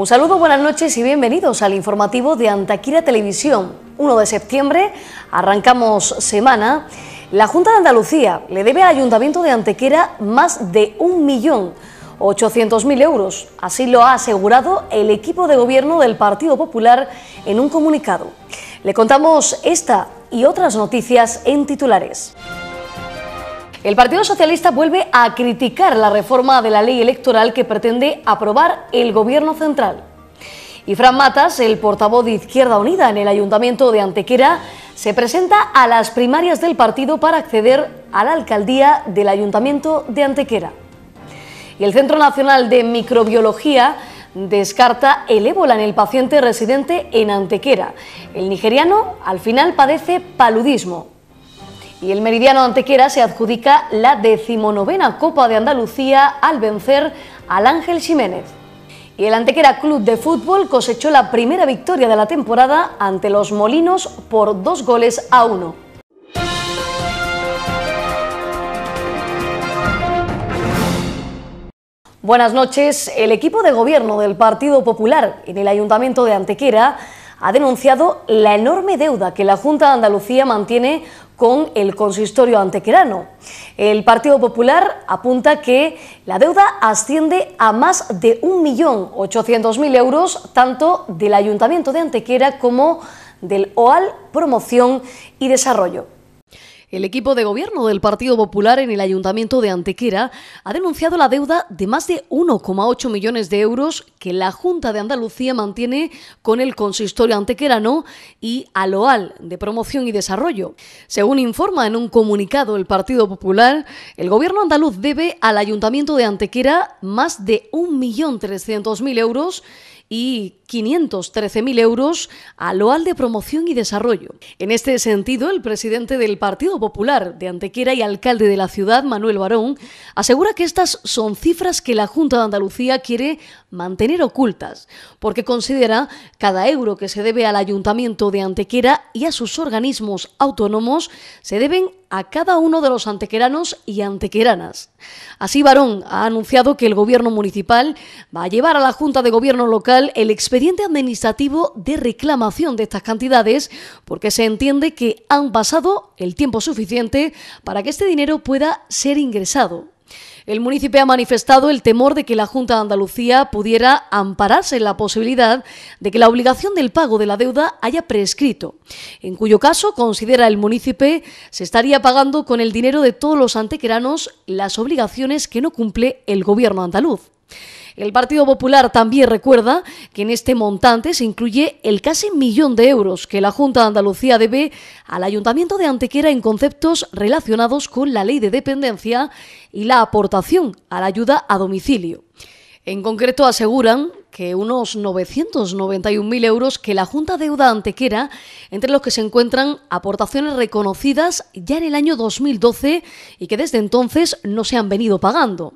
Un saludo, buenas noches y bienvenidos al informativo de Antaquira Televisión. 1 de septiembre, arrancamos semana. La Junta de Andalucía le debe al Ayuntamiento de Antequera más de 1.800.000 euros. Así lo ha asegurado el equipo de gobierno del Partido Popular en un comunicado. Le contamos esta y otras noticias en titulares. El Partido Socialista vuelve a criticar la reforma de la ley electoral que pretende aprobar el Gobierno Central. Y Fran Matas, el portavoz de Izquierda Unida en el Ayuntamiento de Antequera, se presenta a las primarias del partido para acceder a la alcaldía del Ayuntamiento de Antequera. Y el Centro Nacional de Microbiología descarta el ébola en el paciente residente en Antequera. El nigeriano al final padece paludismo. Y el Meridiano Antequera se adjudica la decimonovena Copa de Andalucía al vencer al Ángel Jiménez. Y el Antequera Club de Fútbol cosechó la primera victoria de la temporada ante los Molinos por dos goles a uno. Buenas noches. El equipo de gobierno del Partido Popular en el Ayuntamiento de Antequera ha denunciado la enorme deuda que la Junta de Andalucía mantiene con el consistorio antequerano. El Partido Popular apunta que la deuda asciende a más de 1.800.000 euros, tanto del Ayuntamiento de Antequera como del OAL Promoción y Desarrollo. El equipo de gobierno del Partido Popular en el Ayuntamiento de Antequera ha denunciado la deuda de más de 1,8 millones de euros que la Junta de Andalucía mantiene con el consistorio antequerano y Aloal de Promoción y Desarrollo. Según informa en un comunicado el Partido Popular, el gobierno andaluz debe al Ayuntamiento de Antequera más de 1.300.000 euros y 513.000 euros a Loal de Promoción y Desarrollo. En este sentido, el presidente del Partido Popular de Antequera y alcalde de la ciudad, Manuel Barón, asegura que estas son cifras que la Junta de Andalucía quiere mantener ocultas, porque considera cada euro que se debe al Ayuntamiento de Antequera y a sus organismos autónomos se deben a cada uno de los antequeranos y antequeranas. Así, Barón ha anunciado que el Gobierno municipal va a llevar a la Junta de Gobierno local el expediente administrativo de reclamación de estas cantidades porque se entiende que han pasado el tiempo suficiente para que este dinero pueda ser ingresado. El municipio ha manifestado el temor de que la Junta de Andalucía pudiera ampararse en la posibilidad de que la obligación del pago de la deuda haya prescrito, en cuyo caso, considera el municipio, se estaría pagando con el dinero de todos los antequeranos las obligaciones que no cumple el gobierno andaluz. El Partido Popular también recuerda que en este montante se incluye el casi millón de euros que la Junta de Andalucía debe al Ayuntamiento de Antequera en conceptos relacionados con la ley de dependencia y la aportación a la ayuda a domicilio. En concreto, aseguran que unos 991.000 euros que la Junta deuda Antequera, entre los que se encuentran aportaciones reconocidas ya en el año 2012 y que desde entonces no se han venido pagando.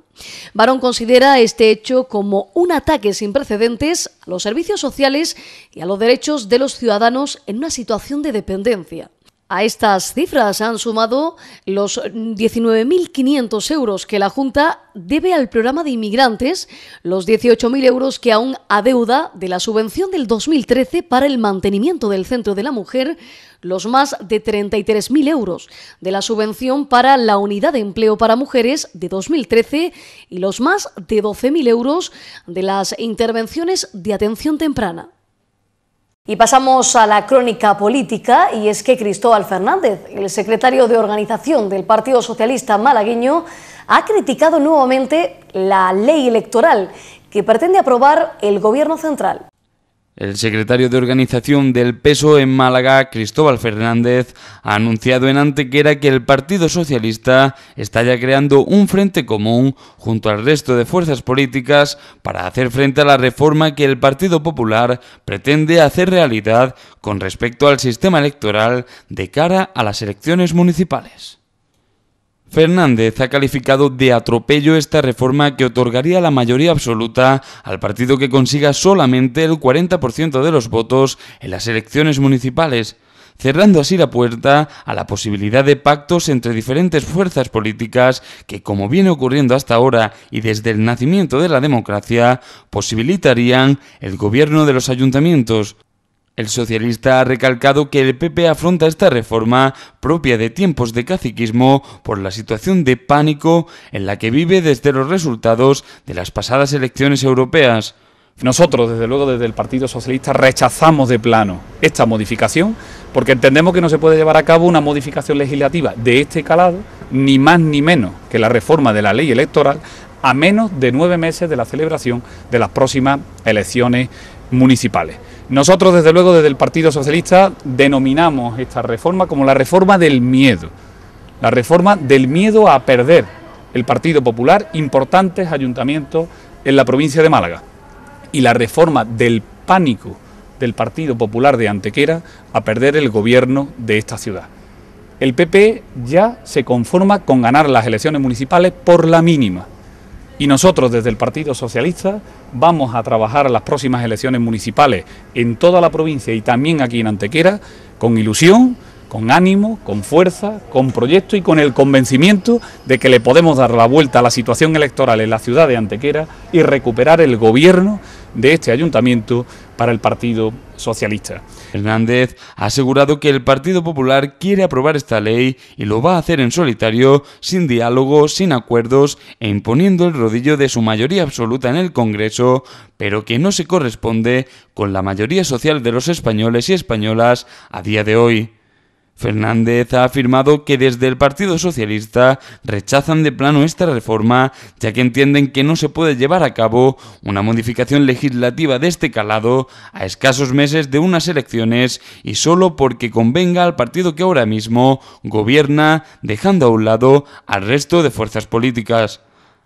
Barón considera este hecho como un ataque sin precedentes a los servicios sociales y a los derechos de los ciudadanos en una situación de dependencia. A estas cifras han sumado los 19.500 euros que la Junta debe al programa de inmigrantes, los 18.000 euros que aún adeuda de la subvención del 2013 para el mantenimiento del Centro de la Mujer, los más de 33.000 euros de la subvención para la Unidad de Empleo para Mujeres de 2013 y los más de 12.000 euros de las intervenciones de atención temprana. Y pasamos a la crónica política y es que Cristóbal Fernández, el secretario de organización del Partido Socialista malagueño, ha criticado nuevamente la ley electoral que pretende aprobar el Gobierno Central. El secretario de organización del PESO e en Málaga, Cristóbal Fernández, ha anunciado en Antequera que el Partido Socialista está ya creando un frente común junto al resto de fuerzas políticas para hacer frente a la reforma que el Partido Popular pretende hacer realidad con respecto al sistema electoral de cara a las elecciones municipales. Fernández ha calificado de atropello esta reforma que otorgaría la mayoría absoluta al partido que consiga solamente el 40% de los votos en las elecciones municipales cerrando así la puerta a la posibilidad de pactos entre diferentes fuerzas políticas que, como viene ocurriendo hasta ahora y desde el nacimiento de la democracia, posibilitarían el gobierno de los ayuntamientos. El socialista ha recalcado que el PP afronta esta reforma propia de tiempos de caciquismo por la situación de pánico en la que vive desde los resultados de las pasadas elecciones europeas. Nosotros, desde luego, desde el Partido Socialista, rechazamos de plano esta modificación porque entendemos que no se puede llevar a cabo una modificación legislativa de este calado, ni más ni menos que la reforma de la ley electoral, a menos de nueve meses de la celebración de las próximas elecciones municipales. Nosotros, desde luego, desde el Partido Socialista denominamos esta reforma como la reforma del miedo, la reforma del miedo a perder el Partido Popular importantes ayuntamientos en la provincia de Málaga y la reforma del pánico del Partido Popular de Antequera a perder el gobierno de esta ciudad. El PP ya se conforma con ganar las elecciones municipales por la mínima. Y nosotros desde el Partido Socialista vamos a trabajar las próximas elecciones municipales en toda la provincia y también aquí en Antequera con ilusión, con ánimo, con fuerza, con proyecto y con el convencimiento de que le podemos dar la vuelta a la situación electoral en la ciudad de Antequera y recuperar el gobierno de este ayuntamiento para el Partido Socialista. Hernández ha asegurado que el Partido Popular quiere aprobar esta ley y lo va a hacer en solitario, sin diálogo, sin acuerdos e imponiendo el rodillo de su mayoría absoluta en el Congreso, pero que no se corresponde con la mayoría social de los españoles y españolas a día de hoy. Fernández ha afirmado que desde el Partido Socialista rechazan de plano esta reforma, ya que entienden que no se puede llevar a cabo una modificación legislativa de este calado a escasos meses de unas elecciones y solo porque convenga al partido que ahora mismo gobierna, dejando a un lado al resto de fuerzas políticas.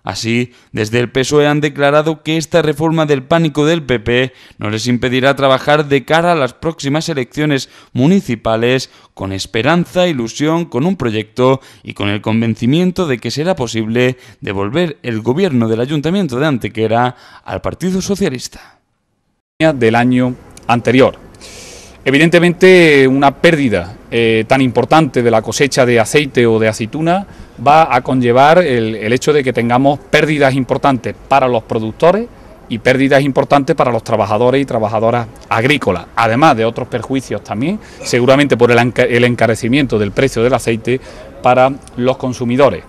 Así, desde el PSOE han declarado que esta reforma del pánico del PP no les impedirá trabajar de cara a las próximas elecciones municipales con esperanza, ilusión, con un proyecto y con el convencimiento de que será posible devolver el gobierno del Ayuntamiento de Antequera al Partido Socialista. Del año anterior. Evidentemente, una pérdida eh, tan importante de la cosecha de aceite o de aceituna va a conllevar el, el hecho de que tengamos pérdidas importantes para los productores y pérdidas importantes para los trabajadores y trabajadoras agrícolas, además de otros perjuicios también, seguramente por el encarecimiento del precio del aceite para los consumidores.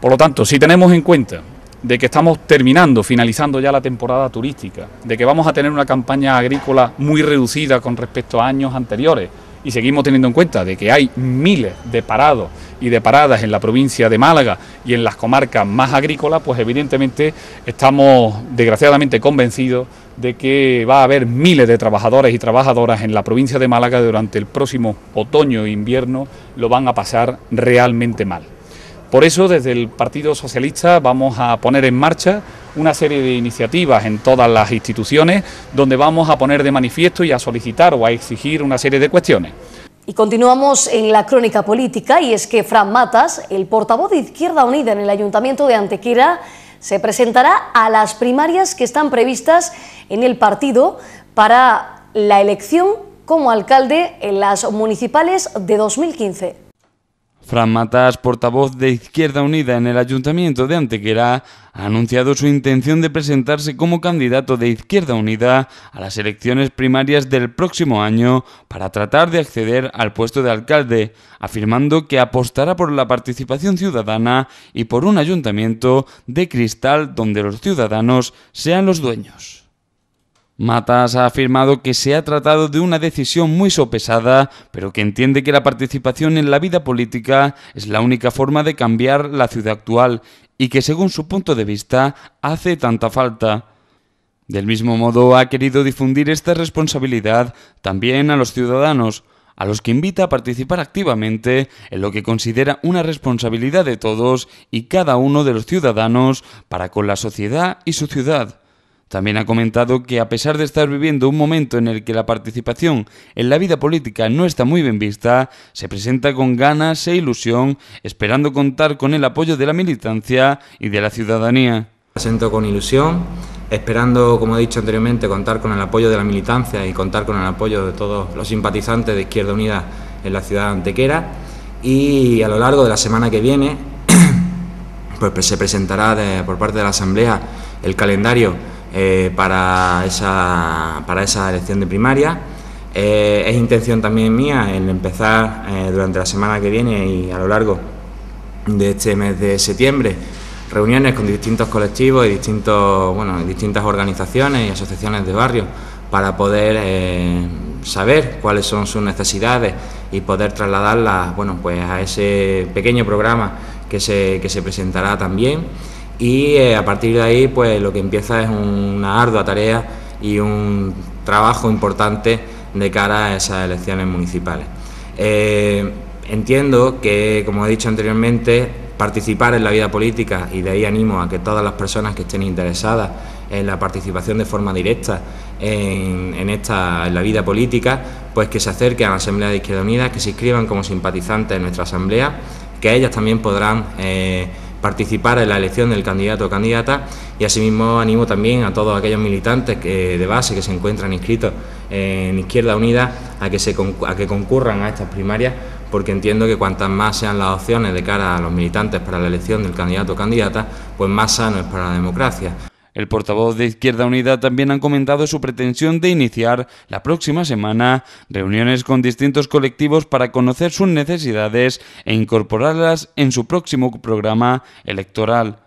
Por lo tanto, si tenemos en cuenta de que estamos terminando, finalizando ya la temporada turística, de que vamos a tener una campaña agrícola muy reducida con respecto a años anteriores, y seguimos teniendo en cuenta de que hay miles de parados y de paradas en la provincia de Málaga y en las comarcas más agrícolas, pues evidentemente estamos desgraciadamente convencidos de que va a haber miles de trabajadores y trabajadoras en la provincia de Málaga durante el próximo otoño e invierno lo van a pasar realmente mal. Por eso, desde el Partido Socialista vamos a poner en marcha una serie de iniciativas en todas las instituciones donde vamos a poner de manifiesto y a solicitar o a exigir una serie de cuestiones. Y continuamos en la crónica política y es que Fran Matas, el portavoz de Izquierda Unida en el Ayuntamiento de Antequera, se presentará a las primarias que están previstas en el partido para la elección como alcalde en las municipales de 2015. Fran Matas, portavoz de Izquierda Unida en el Ayuntamiento de Antequera, ha anunciado su intención de presentarse como candidato de Izquierda Unida a las elecciones primarias del próximo año para tratar de acceder al puesto de alcalde, afirmando que apostará por la participación ciudadana y por un ayuntamiento de cristal donde los ciudadanos sean los dueños. Matas ha afirmado que se ha tratado de una decisión muy sopesada, pero que entiende que la participación en la vida política es la única forma de cambiar la ciudad actual y que según su punto de vista hace tanta falta. Del mismo modo ha querido difundir esta responsabilidad también a los ciudadanos, a los que invita a participar activamente en lo que considera una responsabilidad de todos y cada uno de los ciudadanos para con la sociedad y su ciudad. También ha comentado que a pesar de estar viviendo un momento en el que la participación en la vida política no está muy bien vista, se presenta con ganas e ilusión, esperando contar con el apoyo de la militancia y de la ciudadanía. Presento con ilusión, esperando, como he dicho anteriormente, contar con el apoyo de la militancia y contar con el apoyo de todos los simpatizantes de Izquierda Unida en la ciudad de Antequera. Y a lo largo de la semana que viene, pues se presentará por parte de la Asamblea el calendario eh, para, esa, para esa elección de primaria. Eh, es intención también mía el empezar eh, durante la semana que viene y a lo largo de este mes de septiembre reuniones con distintos colectivos y distintos, bueno, distintas organizaciones y asociaciones de barrio para poder saber cuáles son sus necesidades y poder trasladarlas bueno, pues a ese pequeño programa que se, que se presentará también y eh, a partir de ahí pues lo que empieza es una ardua tarea y un trabajo importante de cara a esas elecciones municipales. Eh, entiendo que, como he dicho anteriormente, participar en la vida política, y de ahí animo a que todas las personas que estén interesadas en la participación de forma directa en, esta, la vida política, pues que se acerquen a la Asamblea de Izquierda Unida, que se inscriban como simpatizantes en nuestra Asamblea, que ellas también podrán... Eh, participar en la elección del candidato o candidata y asimismo animo también a todos aquellos militantes que, de base que se encuentran inscritos en Izquierda Unida a que, a que concurran a estas primarias porque entiendo que cuantas más sean las opciones de cara a los militantes para la elección del candidato o candidata, pues más sano es para la democracia. El portavoz de Izquierda Unida también ha comentado su pretensión de iniciar la próxima semana reuniones con distintos colectivos para conocer sus necesidades e incorporarlas en su próximo programa electoral.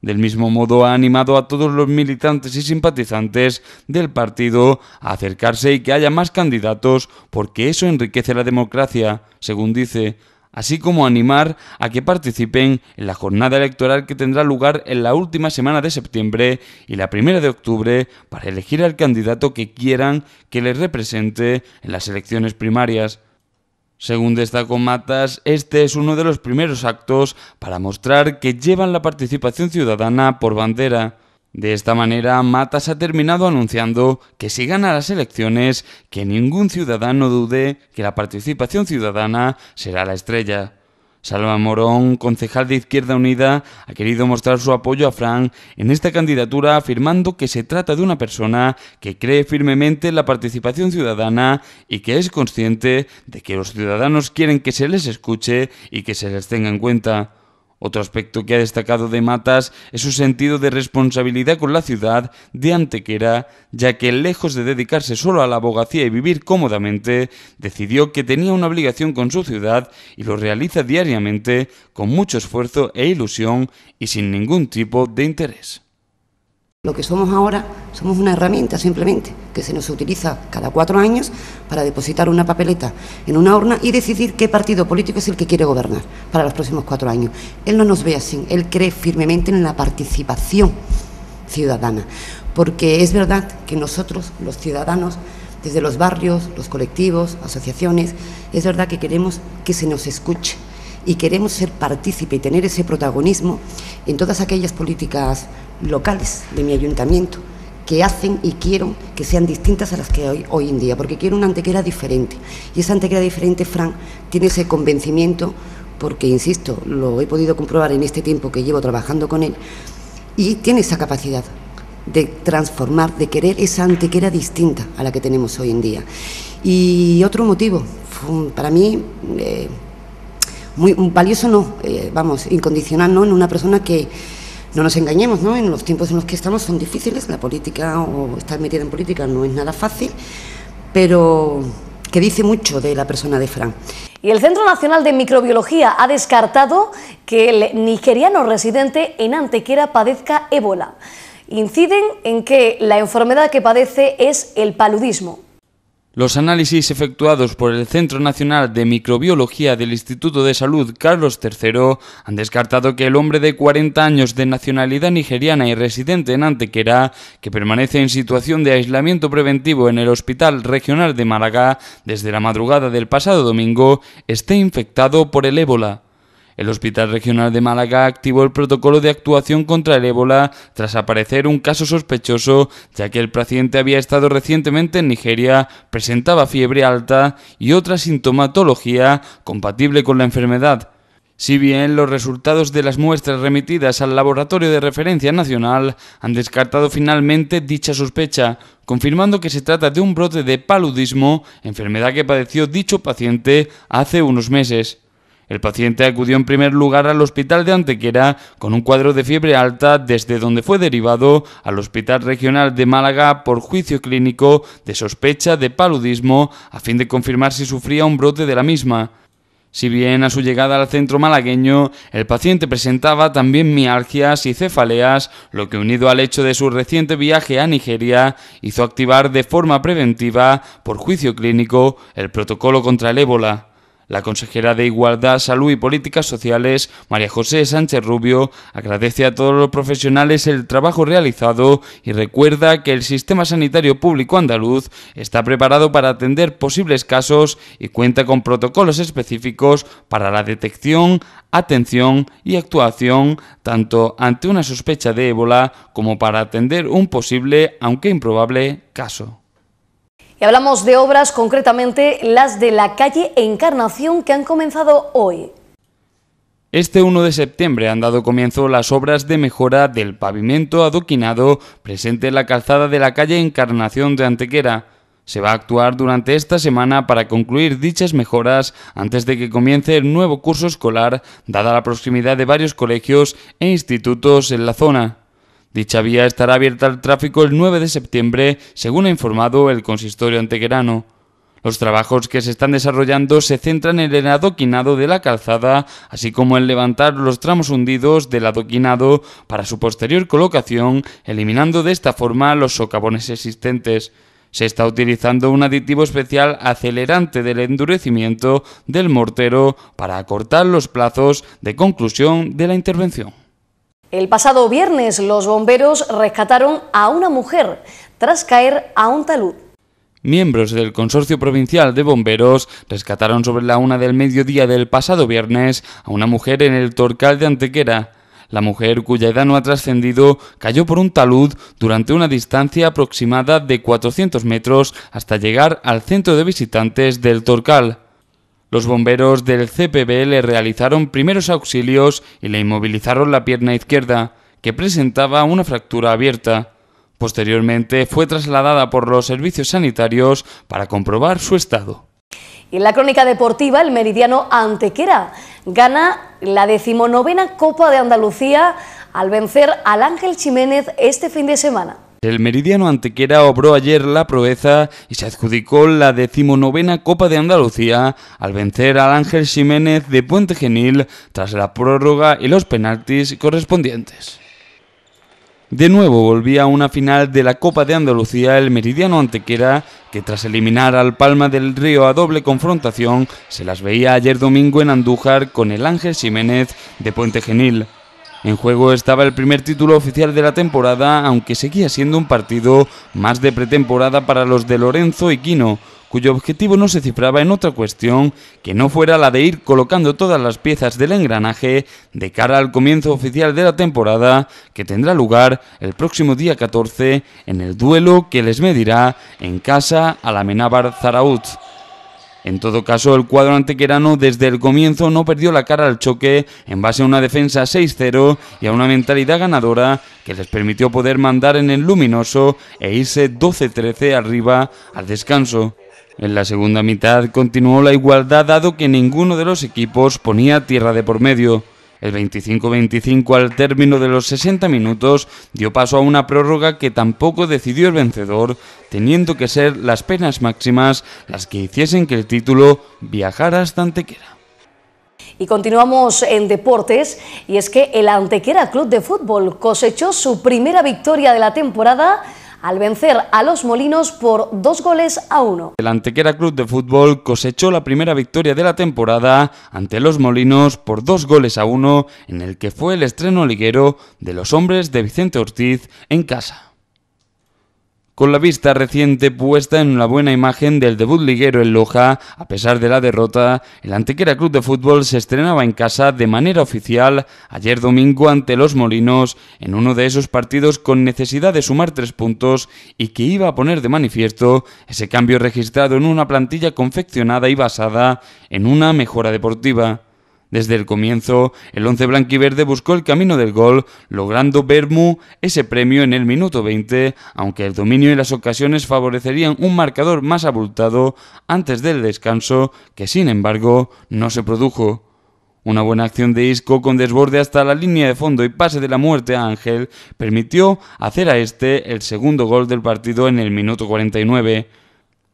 Del mismo modo, ha animado a todos los militantes y simpatizantes del partido a acercarse y que haya más candidatos porque eso enriquece la democracia, según dice, así como animar a que participen en la jornada electoral que tendrá lugar en la última semana de septiembre y la primera de octubre para elegir al candidato que quieran que les represente en las elecciones primarias. Según destacó Matas, este es uno de los primeros actos para mostrar que llevan la participación ciudadana por bandera. De esta manera, Matas ha terminado anunciando que si gana las elecciones, que ningún ciudadano dude que la participación ciudadana será la estrella. Salva Morón, concejal de Izquierda Unida, ha querido mostrar su apoyo a Frank en esta candidatura afirmando que se trata de una persona que cree firmemente en la participación ciudadana y que es consciente de que los ciudadanos quieren que se les escuche y que se les tenga en cuenta. Otro aspecto que ha destacado de Matas es su sentido de responsabilidad con la ciudad de Antequera, ya que lejos de dedicarse solo a la abogacía y vivir cómodamente, decidió que tenía una obligación con su ciudad y lo realiza diariamente con mucho esfuerzo e ilusión y sin ningún tipo de interés. Lo que somos ahora somos una herramienta simplemente que se nos utiliza cada cuatro años para depositar una papeleta en una urna y decidir qué partido político es el que quiere gobernar para los próximos cuatro años. Él no nos ve así, él cree firmemente en la participación ciudadana, porque es verdad que nosotros, los ciudadanos, desde los barrios, los colectivos, asociaciones, es verdad que queremos que se nos escuche y queremos ser partícipe y tener ese protagonismo en todas aquellas políticas locales de mi ayuntamiento que hacen y quiero que sean distintas a las que hay hoy en día, porque quiero una antequera diferente. Y esa antequera diferente, Fran, tiene ese convencimiento, porque, insisto, lo he podido comprobar en este tiempo que llevo trabajando con él, y tiene esa capacidad de transformar, de querer esa antequera distinta a la que tenemos hoy en día. Y otro motivo, para mí, eh, muy valioso no, eh, vamos, incondicional no, en una persona que no nos engañemos, ¿no? En los tiempos en los que estamos son difíciles, la política o estar metida en política no es nada fácil, pero que dice mucho de la persona de Fran. Y el Centro Nacional de Microbiología ha descartado que el nigeriano residente en Antequera padezca ébola. Inciden en que la enfermedad que padece es el paludismo. Los análisis efectuados por el Centro Nacional de Microbiología del Instituto de Salud Carlos III han descartado que el hombre de 40 años de nacionalidad nigeriana y residente en Antequera, que permanece en situación de aislamiento preventivo en el Hospital Regional de Málaga desde la madrugada del pasado domingo, esté infectado por el ébola. El Hospital Regional de Málaga activó el protocolo de actuación contra el ébola tras aparecer un caso sospechoso, ya que el paciente había estado recientemente en Nigeria, presentaba fiebre alta y otra sintomatología compatible con la enfermedad. Si bien los resultados de las muestras remitidas al Laboratorio de Referencia Nacional han descartado finalmente dicha sospecha, confirmando que se trata de un brote de paludismo, enfermedad que padeció dicho paciente hace unos meses. El paciente acudió en primer lugar al hospital de Antequera con un cuadro de fiebre alta desde donde fue derivado al Hospital Regional de Málaga por juicio clínico de sospecha de paludismo a fin de confirmar si sufría un brote de la misma. Si bien a su llegada al centro malagueño el paciente presentaba también mialgias y cefaleas, lo que unido al hecho de su reciente viaje a Nigeria hizo activar de forma preventiva, por juicio clínico, el protocolo contra el ébola. La consejera de Igualdad, Salud y Políticas Sociales, María José Sánchez Rubio, agradece a todos los profesionales el trabajo realizado y recuerda que el sistema sanitario público andaluz está preparado para atender posibles casos y cuenta con protocolos específicos para la detección, atención y actuación tanto ante una sospecha de ébola como para atender un posible, aunque improbable, caso. Y hablamos de obras, concretamente las de la calle Encarnación que han comenzado hoy. Este 1 de septiembre han dado comienzo las obras de mejora del pavimento adoquinado presente en la calzada de la calle Encarnación de Antequera. Se va a actuar durante esta semana para concluir dichas mejoras antes de que comience el nuevo curso escolar, dada la proximidad de varios colegios e institutos en la zona. Dicha vía estará abierta al tráfico el 9 de septiembre, según ha informado el consistorio antequerano. Los trabajos que se están desarrollando se centran en el adoquinado de la calzada, así como en levantar los tramos hundidos del adoquinado para su posterior colocación, eliminando de esta forma los socavones existentes. Se está utilizando un aditivo especial acelerante del endurecimiento del mortero para acortar los plazos de conclusión de la intervención. El pasado viernes los bomberos rescataron a una mujer tras caer a un talud. Miembros del Consorcio Provincial de Bomberos rescataron sobre la una del mediodía del pasado viernes a una mujer en el Torcal de Antequera. La mujer, cuya edad no ha trascendido, cayó por un talud durante una distancia aproximada de 400 metros hasta llegar al centro de visitantes del Torcal. Los bomberos del CPB le realizaron primeros auxilios y le inmovilizaron la pierna izquierda, que presentaba una fractura abierta. Posteriormente fue trasladada por los servicios sanitarios para comprobar su estado. en la crónica deportiva, el meridiano Antequera gana la decimonovena Copa de Andalucía al vencer al Ángel Jiménez este fin de semana. El meridiano antequera obró ayer la proeza y se adjudicó la decimonovena Copa de Andalucía al vencer al Ángel Jiménez de Puente Genil tras la prórroga y los penaltis correspondientes. De nuevo volvía a una final de la Copa de Andalucía el Meridiano Antequera, que tras eliminar al Palma del Río a doble confrontación, se las veía ayer domingo en Andújar con el Ángel Jiménez de Puente Genil. En juego estaba el primer título oficial de la temporada, aunque seguía siendo un partido más de pretemporada para los de Lorenzo y Quino, cuyo objetivo no se cifraba en otra cuestión que no fuera la de ir colocando todas las piezas del engranaje de cara al comienzo oficial de la temporada que tendrá lugar el próximo día 14 en el duelo que les medirá en casa a la Menábar Zarautz. En todo caso, el cuadro antequerano desde el comienzo no perdió la cara al choque en base a una defensa 6-0 y a una mentalidad ganadora que les permitió poder mandar en el luminoso e irse 12-13 arriba al descanso. En la segunda mitad continuó la igualdad dado que ninguno de los equipos ponía tierra de por medio. El 25-25 al término de los 60 minutos dio paso a una prórroga que tampoco decidió el vencedor, teniendo que ser las penas máximas las que hiciesen que el título viajara hasta Antequera. Y continuamos en deportes, y es que el Antequera Club de Fútbol cosechó su primera victoria de la temporada al vencer a los Molinos por dos goles a uno. El Antequera Club de Fútbol cosechó la primera victoria de la temporada ante los Molinos por dos goles a uno, en el que fue el estreno liguero de los hombres de Vicente Ortiz en casa con la vista reciente puesta en la buena imagen del debut liguero en Loja, a pesar de la derrota, el Antequera Club de Fútbol se estrenaba en casa de manera oficial ayer domingo ante los Molinos, en uno de esos partidos con necesidad de sumar tres puntos y que iba a poner de manifiesto ese cambio registrado en una plantilla confeccionada y basada en una mejora deportiva. Desde el comienzo, el once blanquiverde buscó el camino del gol, logrando Bermu ese premio en el minuto 20, aunque el dominio y las ocasiones favorecerían un marcador más abultado antes del descanso, que sin embargo no se produjo. Una buena acción de Isco con desborde hasta la línea de fondo y pase de la muerte a Ángel permitió hacer a este el segundo gol del partido en el minuto 49.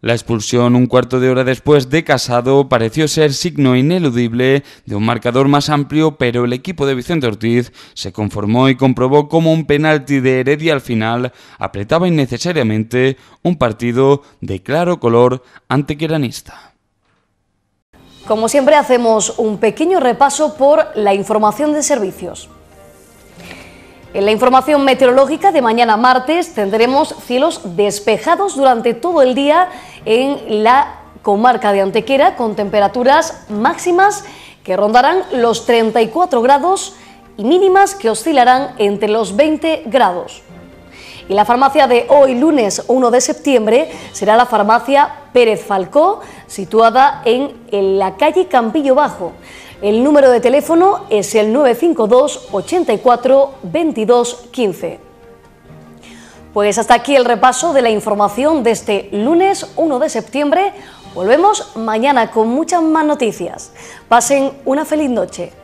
La expulsión un cuarto de hora después de Casado pareció ser signo ineludible de un marcador más amplio, pero el equipo de Vicente Ortiz se conformó y comprobó como un penalti de Heredia al final apretaba innecesariamente un partido de claro color antequeranista. Como siempre hacemos un pequeño repaso por la información de servicios. En la información meteorológica de mañana martes tendremos cielos despejados durante todo el día en la comarca de Antequera con temperaturas máximas que rondarán los 34 grados y mínimas que oscilarán entre los 20 grados. Y la farmacia de hoy, lunes 1 de septiembre, será la farmacia Pérez Falcó, situada en, la calle Campillo Bajo. El número de teléfono es el 952 84 22 15. Pues hasta aquí el repaso de la información de este lunes 1 de septiembre. Volvemos mañana con muchas más noticias. Pasen una feliz noche.